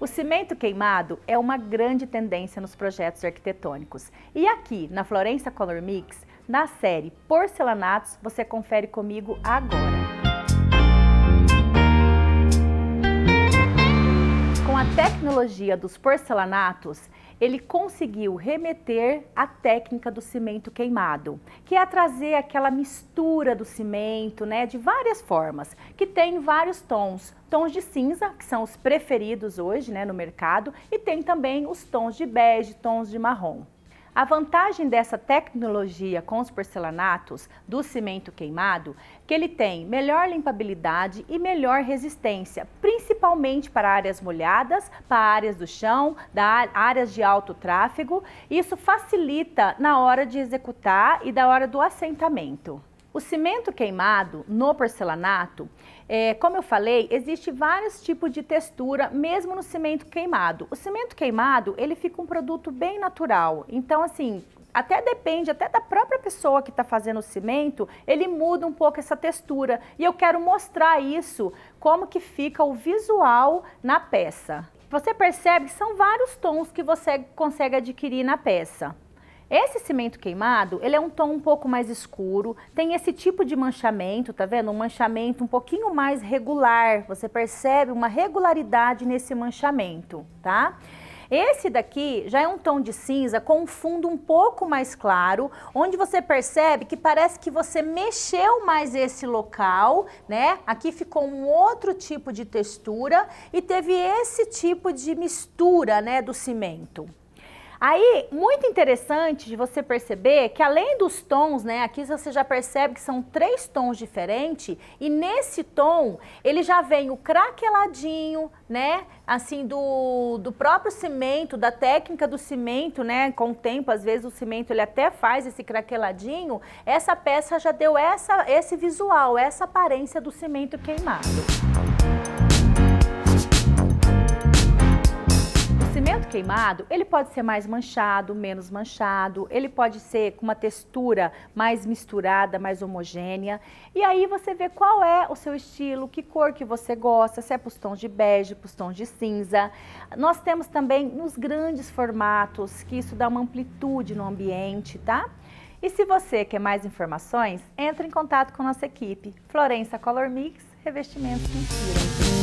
O cimento queimado é uma grande tendência nos projetos arquitetônicos. E aqui, na Florença Color Mix, na série Porcelanatos, você confere comigo agora. Com a tecnologia dos porcelanatos, ele conseguiu remeter à técnica do cimento queimado, que é trazer aquela mistura do cimento, né, de várias formas, que tem vários tons, tons de cinza, que são os preferidos hoje né, no mercado, e tem também os tons de bege, tons de marrom. A vantagem dessa tecnologia com os porcelanatos do cimento queimado que ele tem melhor limpabilidade e melhor resistência, principalmente para áreas molhadas, para áreas do chão, da áreas de alto tráfego. Isso facilita na hora de executar e da hora do assentamento. O cimento queimado no porcelanato, é, como eu falei, existe vários tipos de textura, mesmo no cimento queimado. O cimento queimado, ele fica um produto bem natural. Então, assim, até depende até da própria pessoa que está fazendo o cimento, ele muda um pouco essa textura. E eu quero mostrar isso, como que fica o visual na peça. Você percebe que são vários tons que você consegue adquirir na peça. Esse cimento queimado, ele é um tom um pouco mais escuro, tem esse tipo de manchamento, tá vendo? Um manchamento um pouquinho mais regular, você percebe uma regularidade nesse manchamento, tá? Esse daqui já é um tom de cinza com um fundo um pouco mais claro, onde você percebe que parece que você mexeu mais esse local, né? Aqui ficou um outro tipo de textura e teve esse tipo de mistura, né, do cimento. Aí, muito interessante de você perceber que além dos tons, né, aqui você já percebe que são três tons diferentes e nesse tom ele já vem o craqueladinho, né, assim do, do próprio cimento, da técnica do cimento, né, com o tempo às vezes o cimento ele até faz esse craqueladinho, essa peça já deu essa, esse visual, essa aparência do cimento queimado. cimento queimado, ele pode ser mais manchado, menos manchado, ele pode ser com uma textura mais misturada, mais homogênea. E aí você vê qual é o seu estilo, que cor que você gosta, se é para os tons de bege, para os tons de cinza. Nós temos também nos grandes formatos, que isso dá uma amplitude no ambiente, tá? E se você quer mais informações, entre em contato com nossa equipe. Florença Color Mix, revestimentos que